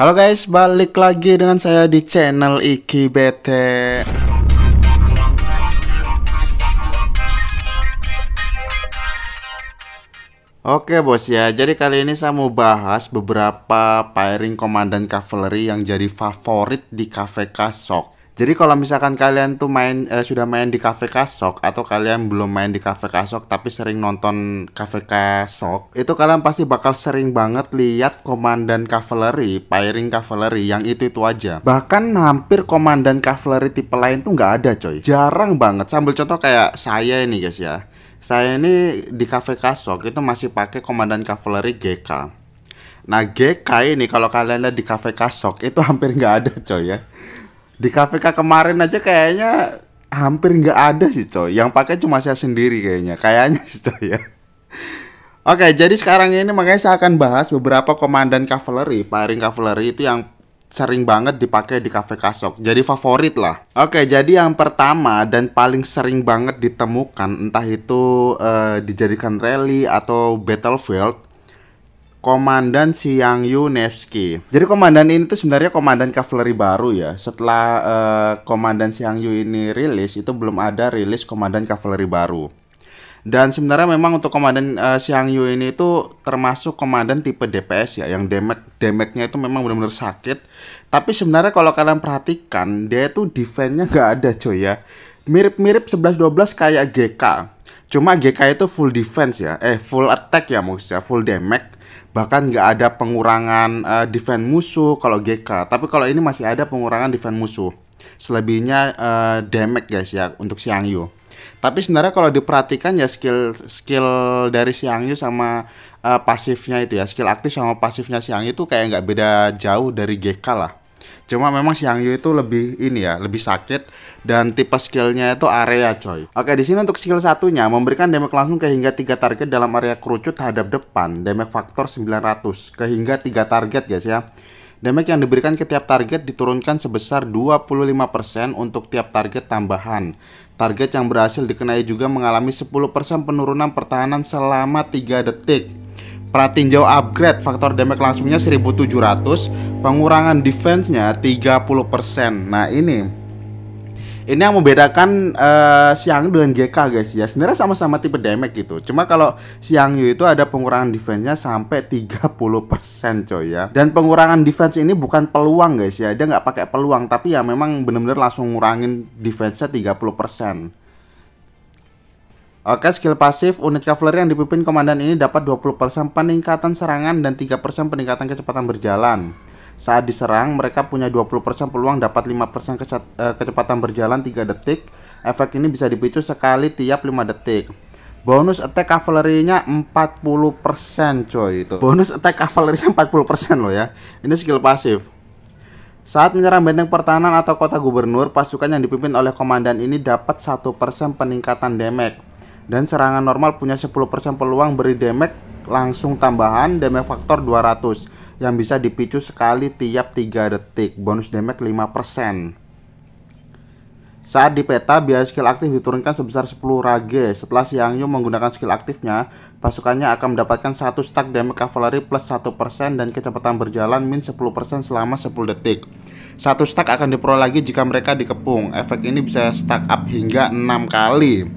Halo guys, balik lagi dengan saya di channel Iki BT. Oke bos ya, jadi kali ini saya mau bahas beberapa pairing komandan cavalry yang jadi favorit di cafe Kasok. Jadi kalau misalkan kalian tuh main eh, sudah main di Cafe kasok atau kalian belum main di Cafe kasok tapi sering nonton Cafe kasok, itu kalian pasti bakal sering banget lihat komandan cavalry, firing cavalry yang itu itu aja. Bahkan hampir komandan cavalry tipe lain tuh nggak ada coy. Jarang banget. Sambil contoh kayak saya ini guys ya. Saya ini di Cafe kasok itu masih pakai komandan cavalry GK. Nah GK ini kalau kalian lihat di Cafe kasok itu hampir nggak ada coy ya di KVK kemarin aja kayaknya hampir nggak ada sih coy yang pakai cuma saya sendiri kayaknya kayaknya sih coy ya Oke, jadi sekarang ini makanya saya akan bahas beberapa komandan cavalry, paring cavalry itu yang sering banget dipakai di kafe kasok. Jadi favorit lah. Oke, jadi yang pertama dan paling sering banget ditemukan entah itu uh, dijadikan rally atau battlefield Komandan Siang Nevsky. Jadi komandan ini tuh sebenarnya komandan kavaleri baru ya. Setelah uh, komandan Siang Yu ini rilis itu belum ada rilis komandan kavaleri baru. Dan sebenarnya memang untuk komandan uh, Siang Yu ini itu termasuk komandan tipe DPS ya yang damage damage itu memang benar-benar sakit. Tapi sebenarnya kalau kalian perhatikan dia itu defense-nya nggak ada coy ya. Mirip-mirip 11 12 kayak GK. Cuma GK itu full defense ya. Eh full attack ya maksudnya, full damage bahkan nggak ada pengurangan uh, defense musuh kalau GK tapi kalau ini masih ada pengurangan defense musuh selebihnya uh, damage guys ya untuk Siang Yu tapi sebenarnya kalau diperhatikan ya skill skill dari Siang Yu sama uh, pasifnya itu ya skill aktif sama pasifnya Siang Yu itu kayak nggak beda jauh dari GK lah Cuma memang Siang Yu itu lebih ini ya, lebih sakit dan tipe skillnya itu area coy. Oke, di sini untuk skill satunya memberikan damage langsung ke hingga 3 target dalam area kerucut hadap depan, damage faktor 900 ke hingga 3 target guys ya. Damage yang diberikan ke tiap target diturunkan sebesar 25% untuk tiap target tambahan. Target yang berhasil dikenai juga mengalami 10% penurunan pertahanan selama 3 detik. Pratinjau upgrade faktor damage langsungnya 1700 Pengurangan defense-nya 30% Nah ini ini yang membedakan uh, eh, Siang dengan JK guys ya sebenarnya sama-sama tipe damage gitu cuma kalau Siang Yu itu ada pengurangan defense-nya sampai 30% coy ya dan pengurangan defense ini bukan peluang guys ya dia nggak pakai peluang tapi ya memang bener-bener langsung ngurangin defense-nya 30% Oke, skill pasif unit kavaleri yang dipimpin komandan ini dapat 20% peningkatan serangan dan 3% peningkatan kecepatan berjalan. Saat diserang, mereka punya 20% peluang dapat 5% eh, kecepatan berjalan 3 detik. Efek ini bisa dipicu sekali tiap 5 detik. Bonus attack cavalry-nya 40% coy itu. Bonus attack cavalry-nya 40% loh ya. Ini skill pasif. Saat menyerang benteng pertahanan atau kota gubernur, pasukan yang dipimpin oleh komandan ini dapat 1% peningkatan damage dan serangan normal punya 10% peluang beri damage langsung tambahan damage faktor 200 yang bisa dipicu sekali tiap 3 detik bonus damage 5% saat di peta, biaya skill aktif diturunkan sebesar 10 rage. Setelah si Yang Yu menggunakan skill aktifnya, pasukannya akan mendapatkan satu stack damage cavalry plus 1% dan kecepatan berjalan min 10% selama 10 detik. Satu stack akan diperoleh lagi jika mereka dikepung. Efek ini bisa stack up hingga 6 kali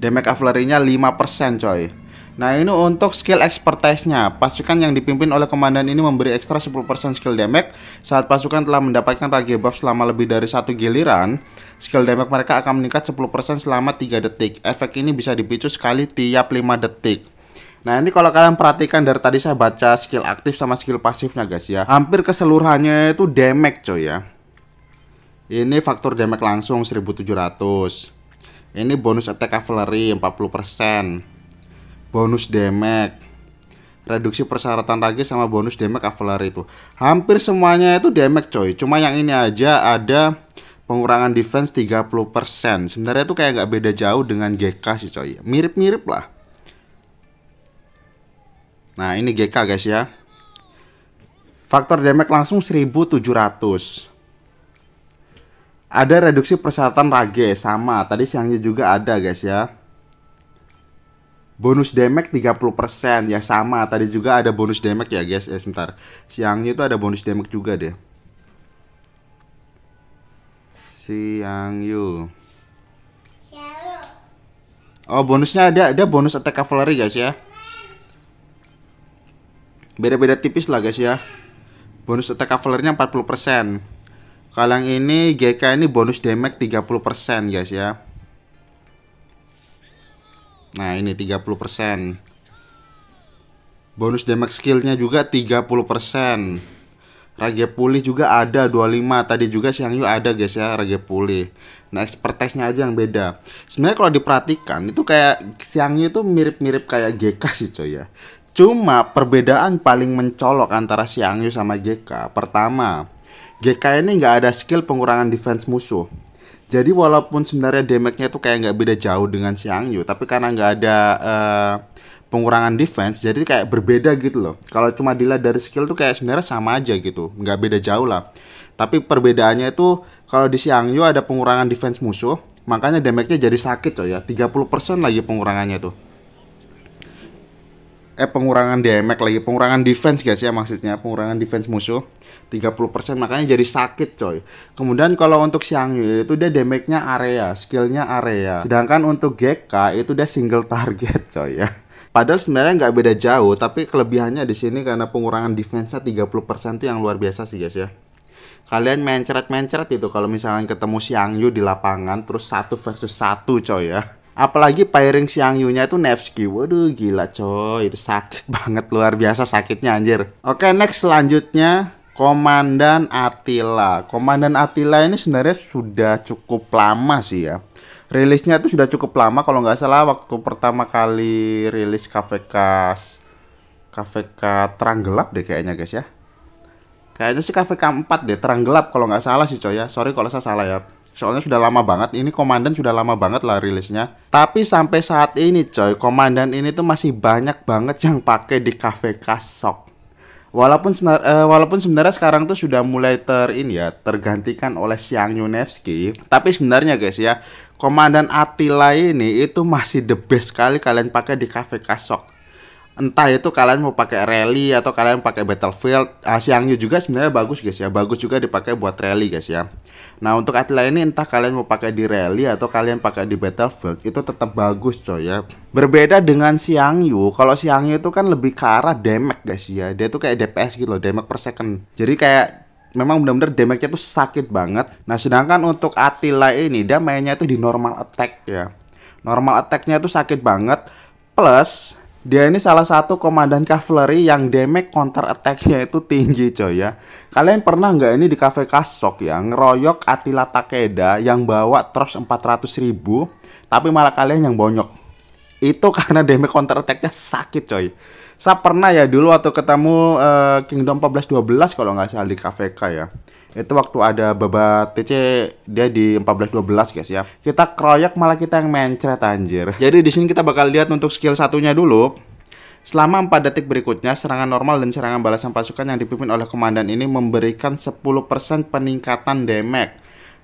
damage cavalry-nya 5% coy. Nah ini untuk skill expertise-nya Pasukan yang dipimpin oleh komandan ini memberi ekstra 10% skill damage Saat pasukan telah mendapatkan target buff selama lebih dari satu giliran Skill damage mereka akan meningkat 10% selama 3 detik Efek ini bisa dipicu sekali tiap 5 detik Nah ini kalau kalian perhatikan dari tadi saya baca skill aktif sama skill pasifnya guys ya Hampir keseluruhannya itu damage coy ya Ini faktor damage langsung 1700 ini bonus attack cavalry 40%. Bonus damage. Reduksi persyaratan lagi sama bonus damage cavalry itu. Hampir semuanya itu damage coy. Cuma yang ini aja ada pengurangan defense 30%. Sebenarnya itu kayak gak beda jauh dengan GK sih coy. Mirip-mirip lah. Nah, ini GK guys ya. Faktor damage langsung 1700. Ada reduksi persyaratan rage sama. Tadi siangnya juga ada guys ya. Bonus damage 30% ya sama. Tadi juga ada bonus damage ya guys. Eh sebentar. Siangnya itu ada bonus damage juga deh. Siang Yu. Oh bonusnya ada ada bonus attack cavalry guys ya. Beda-beda tipis lah guys ya. Bonus attack cavalry-nya 40%. Kalang ini GK ini bonus damage 30% guys ya. Nah, ini 30%. Bonus damage skillnya juga 30%. Raja pulih juga ada 25 Tadi juga siang Yu ada guys ya Raja pulih Nah expertise-nya aja yang beda Sebenarnya kalau diperhatikan Itu kayak siang Yu itu mirip-mirip kayak GK sih coy ya Cuma perbedaan paling mencolok antara Siang Yu sama GK Pertama GK ini nggak ada skill pengurangan defense musuh. Jadi walaupun sebenarnya damage-nya tuh kayak nggak beda jauh dengan Xiang Yu, tapi karena nggak ada uh, pengurangan defense, jadi kayak berbeda gitu loh. Kalau cuma dilihat dari skill tuh kayak sebenarnya sama aja gitu, nggak beda jauh lah. Tapi perbedaannya itu kalau di Xiang Yu ada pengurangan defense musuh, makanya damage-nya jadi sakit coy ya, 30% lagi pengurangannya tuh eh pengurangan damage lagi pengurangan defense guys ya maksudnya pengurangan defense musuh 30% makanya jadi sakit coy kemudian kalau untuk Siangyu itu dia damage-nya area skillnya area sedangkan untuk Gekka itu dia single target coy ya Padahal sebenarnya nggak beda jauh, tapi kelebihannya di sini karena pengurangan defense-nya 30% itu yang luar biasa sih guys ya kalian mencret-mencret itu kalau misalnya ketemu Xiang Yu di lapangan terus satu versus satu coy ya apalagi pairing Siang Yunya itu Nevsky waduh gila coy itu sakit banget luar biasa sakitnya anjir oke next selanjutnya Komandan Attila. Komandan Attila ini sebenarnya sudah cukup lama sih ya. Rilisnya itu sudah cukup lama kalau nggak salah waktu pertama kali rilis KVK KVK Terang Gelap deh kayaknya guys ya. Kayaknya sih KVK 4 deh Terang Gelap kalau nggak salah sih coy ya. Sorry kalau saya salah ya soalnya sudah lama banget ini komandan sudah lama banget lah rilisnya tapi sampai saat ini coy komandan ini tuh masih banyak banget yang pakai di kafe kasok walaupun sebenar, uh, walaupun sebenarnya sekarang tuh sudah mulai ter ini ya tergantikan oleh Siang Yunevski tapi sebenarnya guys ya komandan Attila ini itu masih the best sekali kalian pakai di kafe kasok entah itu kalian mau pakai rally atau kalian pakai battlefield uh, ah, siangnya juga sebenarnya bagus guys ya bagus juga dipakai buat rally guys ya nah untuk atlet ini entah kalian mau pakai di rally atau kalian pakai di battlefield itu tetap bagus coy ya berbeda dengan yu kalau Xiangyu itu kan lebih ke arah damage guys ya dia tuh kayak DPS gitu loh damage per second jadi kayak memang benar-benar damage-nya tuh sakit banget. Nah, sedangkan untuk Attila ini dia mainnya itu di normal attack ya. Normal attack-nya tuh sakit banget. Plus dia ini salah satu komandan cavalry yang damage counter attack-nya itu tinggi coy ya. Kalian pernah nggak ini di cafe Kasok ya ngeroyok Attila Takeda yang bawa troops 400 ribu tapi malah kalian yang bonyok. Itu karena damage counter attack-nya sakit coy saya pernah ya dulu waktu ketemu uh, Kingdom 1412 kalau nggak salah di KVK ya itu waktu ada Baba TC dia di 1412 guys ya. Kita kroyak malah kita yang mencret anjir. Jadi di sini kita bakal lihat untuk skill satunya dulu. Selama 4 detik berikutnya, serangan normal dan serangan balasan pasukan yang dipimpin oleh komandan ini memberikan 10% peningkatan damage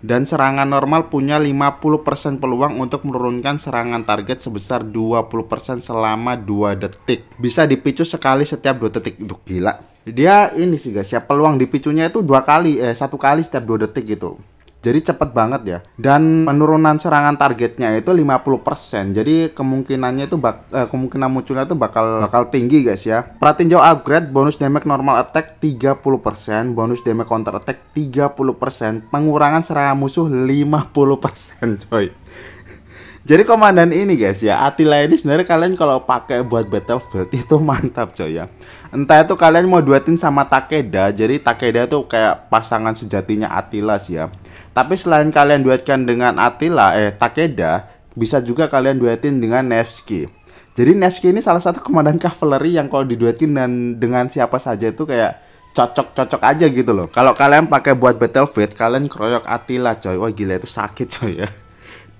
dan serangan normal punya 50% peluang untuk menurunkan serangan target sebesar 20% selama 2 detik. Bisa dipicu sekali setiap 2 detik. Itu gila. Dia ini sih guys, ya peluang dipicunya itu dua kali eh satu kali setiap 2 detik gitu. Jadi cepet banget ya. Dan penurunan serangan targetnya itu 50%. Jadi kemungkinannya itu bak eh, kemungkinan munculnya itu bakal bakal tinggi guys ya. Pratinjau upgrade bonus damage normal attack 30%, bonus damage counter attack 30%, pengurangan serangan musuh 50% coy. Jadi komandan ini guys ya, Attila ini sebenarnya kalian kalau pakai buat Battlefield itu mantap coy ya. Entah itu kalian mau duetin sama Takeda, jadi Takeda itu kayak pasangan sejatinya Attila sih ya. Tapi selain kalian duetkan dengan Attila, eh Takeda, bisa juga kalian duetin dengan Nevsky. Jadi Nevsky ini salah satu komandan cavalry yang kalau diduetin dan dengan siapa saja itu kayak cocok-cocok aja gitu loh. Kalau kalian pakai buat battlefield, kalian keroyok Attila coy. Wah gila itu sakit coy ya.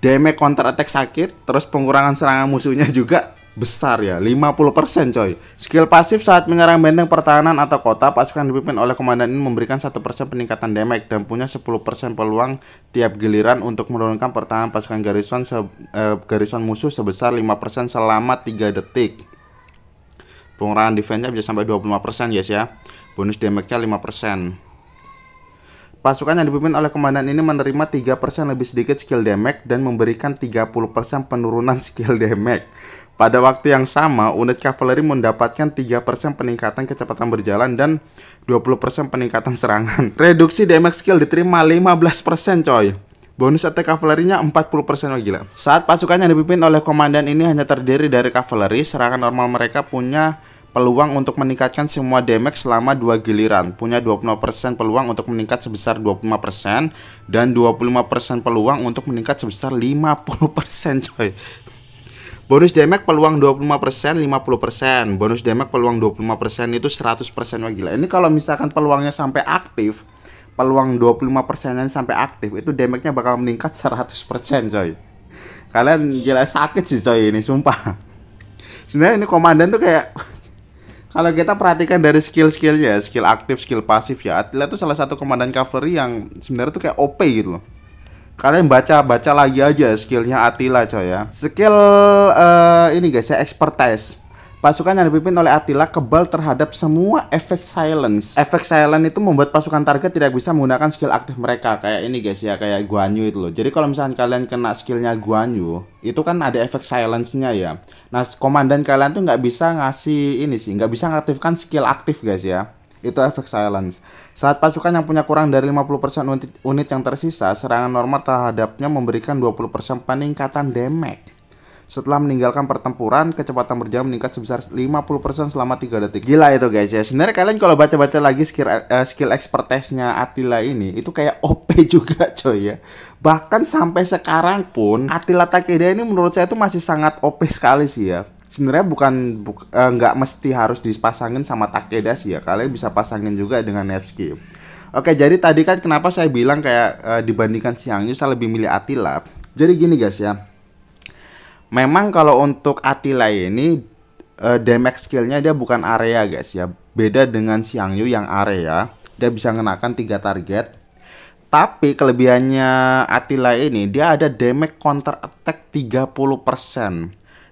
Damage counter attack sakit, terus pengurangan serangan musuhnya juga besar ya 50% coy skill pasif saat menyerang benteng pertahanan atau kota pasukan dipimpin oleh komandan ini memberikan 1% peningkatan damage dan punya 10% peluang tiap giliran untuk menurunkan pertahanan pasukan garisan se eh, garisan musuh sebesar 5% selama 3 detik pengurangan defense-nya bisa sampai 25% guys ya bonus damage-nya 5% Pasukan yang dipimpin oleh komandan ini menerima 3% lebih sedikit skill damage dan memberikan 30% penurunan skill damage. Pada waktu yang sama, unit cavalry mendapatkan 3% peningkatan kecepatan berjalan dan 20% peningkatan serangan. Reduksi damage skill diterima 15% coy. Bonus attack kavalerinya 40% lagi gila. Saat pasukan yang dipimpin oleh komandan ini hanya terdiri dari kavaleri, serangan normal mereka punya peluang untuk meningkatkan semua damage selama dua giliran punya 25% peluang untuk meningkat sebesar 25% dan 25% peluang untuk meningkat sebesar 50% coy Bonus damage peluang 25%, 50%. Bonus damage peluang 25% itu 100% wah gila. Ini kalau misalkan peluangnya sampai aktif, peluang 25 yang sampai aktif, itu damage-nya bakal meningkat 100% coy. Kalian gila sakit sih coy ini, sumpah. Sebenarnya ini komandan tuh kayak kalau kita perhatikan dari skill-skillnya, skill aktif, skill pasif ya, Attila itu salah satu komandan cavalry yang sebenarnya tuh kayak OP gitu loh. Kalian baca baca lagi aja skillnya Attila coy ya. Skill uh, ini guys ya expertise. Pasukan yang dipimpin oleh Attila kebal terhadap semua efek silence. Efek silence itu membuat pasukan target tidak bisa menggunakan skill aktif mereka kayak ini guys ya, kayak Guanyu itu loh. Jadi kalau misalnya kalian kena skillnya Guanyu, itu kan ada efek silence-nya ya. Nah, komandan kalian tuh nggak bisa ngasih ini sih, nggak bisa mengaktifkan skill aktif guys ya. Itu efek silence. Saat pasukan yang punya kurang dari 50% unit, unit yang tersisa, serangan normal terhadapnya memberikan 20% peningkatan damage. Setelah meninggalkan pertempuran, kecepatan berjalan meningkat sebesar 50% selama 3 detik. Gila itu guys ya. Sebenarnya kalian kalau baca-baca lagi skill uh, skill expertise-nya Attila ini itu kayak OP juga coy ya. Bahkan sampai sekarang pun Attila Takeda ini menurut saya itu masih sangat OP sekali sih ya sebenarnya bukan eh, nggak bu, uh, mesti harus dipasangin sama Takeda sih ya kalian bisa pasangin juga dengan Nevsky oke jadi tadi kan kenapa saya bilang kayak uh, dibandingkan siangnya saya lebih milih Attila jadi gini guys ya memang kalau untuk Attila ini uh, damage skillnya dia bukan area guys ya beda dengan Xiang Yu yang area dia bisa ngenakan tiga target tapi kelebihannya Attila ini dia ada damage counter attack 30%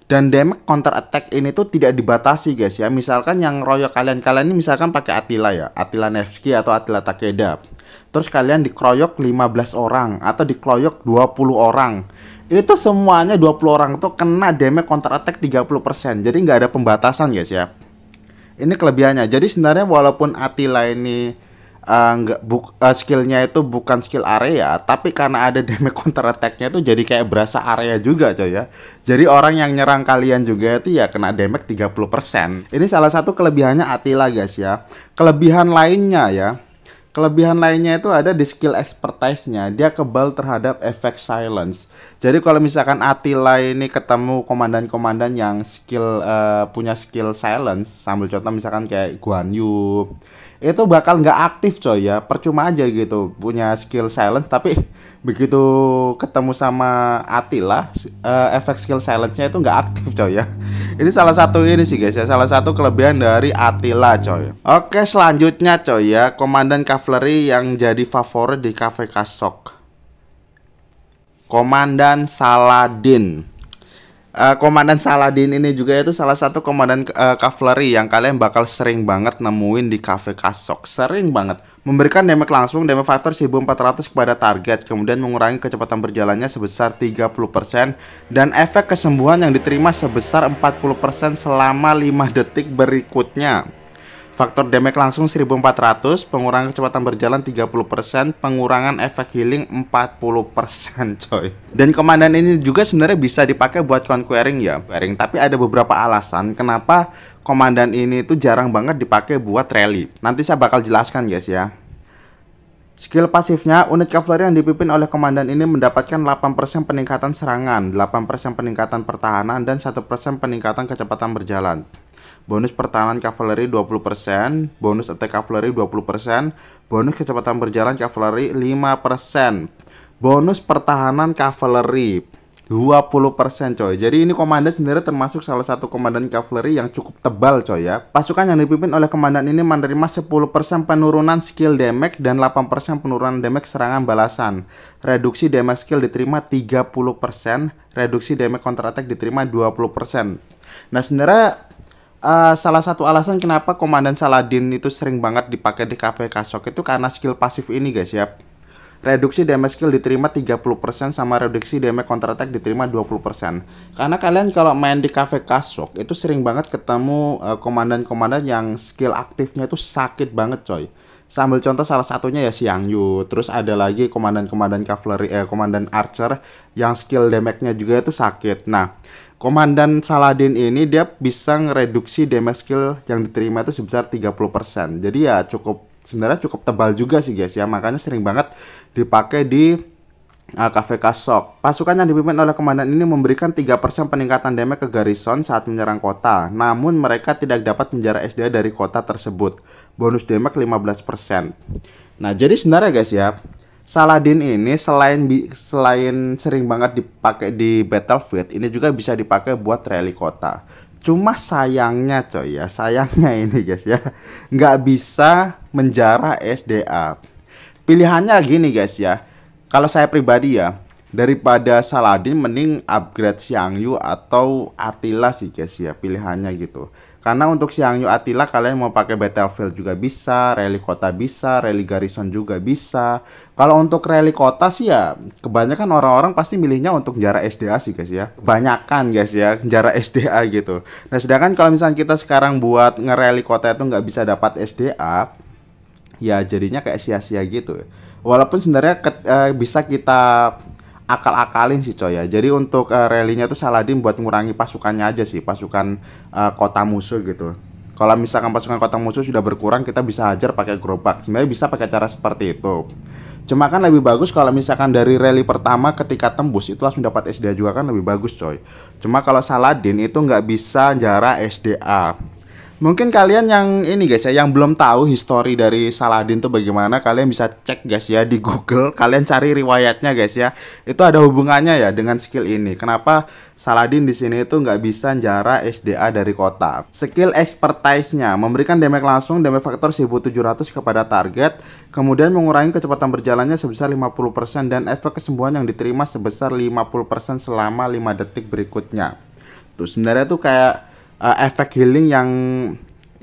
dan damage counter attack ini tuh tidak dibatasi guys ya misalkan yang royok kalian kalian ini misalkan pakai Attila ya Attila Nevsky atau Attila Takeda terus kalian dikeroyok 15 orang atau dikeroyok 20 orang itu semuanya 20 orang tuh kena damage counter attack 30%. Jadi nggak ada pembatasan guys ya. Ini kelebihannya. Jadi sebenarnya walaupun Attila ini uh, buk, uh, skillnya itu bukan skill area, tapi karena ada damage counter attacknya tuh itu jadi kayak berasa area juga coy ya. Jadi orang yang nyerang kalian juga itu ya kena damage 30%. Ini salah satu kelebihannya Attila guys ya. Kelebihan lainnya ya Kelebihan lainnya itu ada di skill expertise-nya. Dia kebal terhadap efek silence. Jadi kalau misalkan Attila ini ketemu komandan-komandan yang skill uh, punya skill silence, sambil contoh misalkan kayak Guan Yu, itu bakal nggak aktif coy ya. Percuma aja gitu punya skill silence tapi begitu ketemu sama Attila, uh, eh, efek skill silence-nya itu nggak aktif coy ya ini salah satu ini sih guys ya, salah satu kelebihan dari Attila coy. Oke, selanjutnya coy ya, komandan cavalry yang jadi favorit di Cafe Kasok. Komandan Saladin. Uh, komandan Saladin ini juga itu salah satu komandan uh, eh, cavalry yang kalian bakal sering banget nemuin di Cafe Kasok. Sering banget memberikan damage langsung damage factor 1400 kepada target, kemudian mengurangi kecepatan berjalannya sebesar 30% dan efek kesembuhan yang diterima sebesar 40% selama 5 detik berikutnya. Faktor damage langsung 1400, pengurangan kecepatan berjalan 30%, pengurangan efek healing 40% coy. Dan komandan ini juga sebenarnya bisa dipakai buat conquering ya, quering. Tapi ada beberapa alasan kenapa komandan ini itu jarang banget dipakai buat rally. Nanti saya bakal jelaskan guys ya. Skill pasifnya, unit kavaleri yang dipimpin oleh komandan ini mendapatkan 8% peningkatan serangan, 8% peningkatan pertahanan, dan 1% peningkatan kecepatan berjalan. Bonus pertahanan kavaleri 20%, bonus attack kavaleri 20%, bonus kecepatan berjalan kavaleri 5%, bonus pertahanan kavaleri 20% coy. Jadi ini komandan sendiri termasuk salah satu komandan cavalry yang cukup tebal coy ya. Pasukan yang dipimpin oleh komandan ini menerima 10% penurunan skill damage dan 8% penurunan damage serangan balasan. Reduksi damage skill diterima 30%, reduksi damage counter attack diterima 20%. Nah, sebenarnya Uh, salah satu alasan kenapa Komandan Saladin itu sering banget dipakai di Cafe Kasok itu karena skill pasif ini guys ya reduksi damage skill diterima 30% sama reduksi damage counter attack diterima 20%. Karena kalian kalau main di cafe kasok itu sering banget ketemu eh, komandan-komandan uh, yang skill aktifnya itu sakit banget coy. Sambil contoh salah satunya ya Siang Yu, terus ada lagi komandan-komandan cavalry eh komandan archer yang skill damage-nya juga itu sakit. Nah, Komandan Saladin ini dia bisa ngereduksi damage skill yang diterima itu sebesar 30%. Jadi ya cukup sebenarnya cukup tebal juga sih guys ya makanya sering banget dipakai di uh, Cafe Kasok. Pasukan yang dipimpin oleh komandan ini memberikan 3% peningkatan damage ke garrison saat menyerang kota, namun mereka tidak dapat menjara SD dari kota tersebut. Bonus damage 15%. Nah, jadi sebenarnya guys ya, Saladin ini selain selain sering banget dipakai di Battlefield, ini juga bisa dipakai buat rally kota. Cuma sayangnya coy ya, sayangnya ini guys ya, nggak bisa menjarah SDA. Pilihannya gini guys ya, kalau saya pribadi ya, daripada Saladin mending upgrade Xiang Yu atau Attila sih guys ya pilihannya gitu karena untuk Xiang Yu Attila kalian mau pakai Battlefield juga bisa, Rally Kota bisa, Rally Garrison juga bisa kalau untuk Rally Kota sih ya kebanyakan orang-orang pasti milihnya untuk jarak SDA sih guys ya banyakan guys ya jarak SDA gitu nah sedangkan kalau misalnya kita sekarang buat ngerally kota itu nggak bisa dapat SDA ya jadinya kayak sia-sia gitu walaupun sebenarnya ke, eh, bisa kita akal-akalin sih coy ya. Jadi untuk uh, rally-nya tuh Saladin buat ngurangi pasukannya aja sih, pasukan uh, kota musuh gitu. Kalau misalkan pasukan kota musuh sudah berkurang, kita bisa hajar pakai gerobak. Sebenarnya bisa pakai cara seperti itu. Cuma kan lebih bagus kalau misalkan dari rally pertama ketika tembus itu langsung dapat SDA juga kan lebih bagus coy. Cuma kalau Saladin itu nggak bisa jarak SDA. Mungkin kalian yang ini guys ya, yang belum tahu histori dari Saladin tuh bagaimana, kalian bisa cek guys ya di Google, kalian cari riwayatnya guys ya. Itu ada hubungannya ya dengan skill ini. Kenapa Saladin di sini itu nggak bisa jarak SDA dari kota. Skill expertise-nya memberikan damage langsung damage faktor 1700 kepada target, kemudian mengurangi kecepatan berjalannya sebesar 50% dan efek kesembuhan yang diterima sebesar 50% selama 5 detik berikutnya. Tuh sebenarnya tuh kayak uh, efek healing yang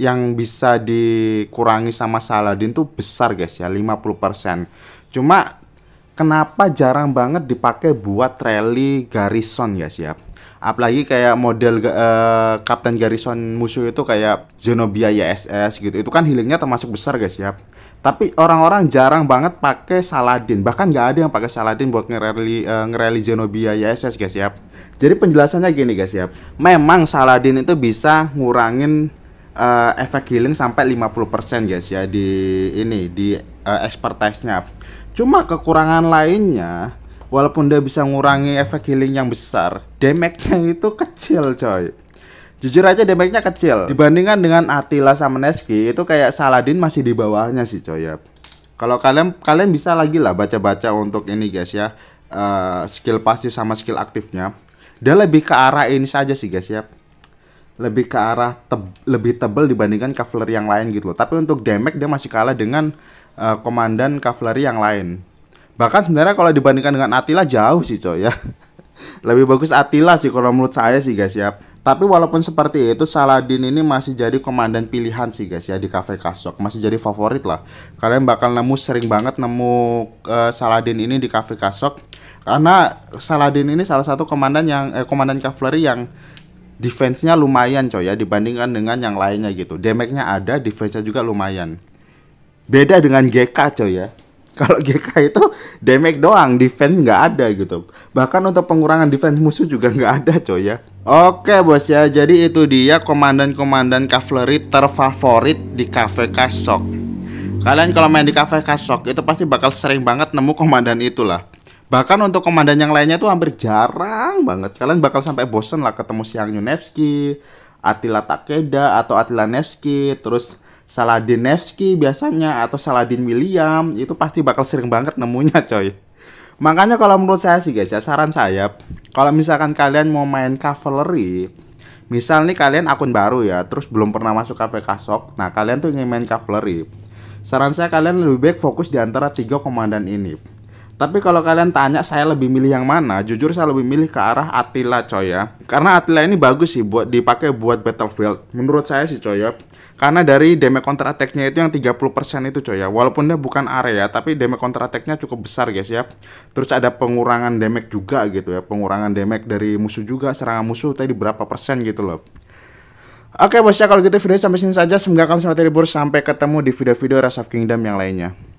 yang bisa dikurangi sama Saladin tuh besar guys ya 50%. Cuma kenapa jarang banget dipakai buat rally garrison guys ya. Apalagi kayak model uh, Kapten Garrison musuh itu kayak Zenobia YSS gitu. Itu kan healingnya termasuk besar guys ya. Tapi orang-orang jarang banget pakai Saladin. Bahkan nggak ada yang pakai Saladin buat ngereli uh, ngereli Zenobia YSS guys ya. Jadi penjelasannya gini guys ya. Memang Saladin itu bisa ngurangin uh, efek healing sampai 50% guys ya di ini di uh, expertise-nya. Cuma kekurangan lainnya walaupun dia bisa ngurangi efek healing yang besar, damage-nya itu kecil coy jujur aja damage-nya kecil dibandingkan dengan Attila sama Neski itu kayak Saladin masih di bawahnya sih coy ya kalau kalian kalian bisa lagi lah baca-baca untuk ini guys ya uh, skill pasif sama skill aktifnya dia lebih ke arah ini saja sih guys ya lebih ke arah teb lebih tebel dibandingkan cavalry yang lain gitu loh tapi untuk damage dia masih kalah dengan uh, komandan cavalry yang lain bahkan sebenarnya kalau dibandingkan dengan Attila jauh sih coy ya lebih bagus Attila sih kalau menurut saya sih guys ya tapi walaupun seperti itu, Saladin ini masih jadi komandan pilihan sih guys ya di Cafe Kasok. Masih jadi favorit lah. Kalian bakal nemu sering banget nemu uh, Saladin ini di Cafe Kasok. Karena Saladin ini salah satu komandan yang eh, komandan cavalry yang defense-nya lumayan coy ya dibandingkan dengan yang lainnya gitu. Damage-nya ada, defense-nya juga lumayan. Beda dengan GK coy ya. Kalau GK itu damage doang, defense nggak ada gitu. Bahkan untuk pengurangan defense musuh juga nggak ada coy ya. Oke bos ya, jadi itu dia komandan-komandan cavalry terfavorit di Cafe Kasok. Kalian kalau main di Cafe Kasok itu pasti bakal sering banget nemu komandan itulah. Bahkan untuk komandan yang lainnya tuh hampir jarang banget. Kalian bakal sampai bosen lah ketemu Siang Yunevski, Attila Takeda atau Attila Nevsky, terus Saladin Nevsky biasanya atau Saladin William itu pasti bakal sering banget nemunya coy. Makanya kalau menurut saya sih guys ya saran saya kalau misalkan kalian mau main cavalry Misal nih kalian akun baru ya, terus belum pernah masuk cafe kasok. Nah, kalian tuh ingin main cavalry. Saran saya kalian lebih baik fokus di antara tiga komandan ini. Tapi kalau kalian tanya saya lebih milih yang mana, jujur saya lebih milih ke arah Attila coy ya. Karena Attila ini bagus sih buat dipakai buat battlefield. Menurut saya sih coy ya. Karena dari damage counter attack-nya itu yang 30% itu coy ya. Walaupun dia bukan area tapi damage counter attack-nya cukup besar guys ya. Terus ada pengurangan damage juga gitu ya. Pengurangan damage dari musuh juga, serangan musuh tadi berapa persen gitu loh. Oke bos ya kalau gitu video sampai sini saja. Semoga kalian semua terhibur. Sampai ketemu di video-video Rise of Kingdom yang lainnya.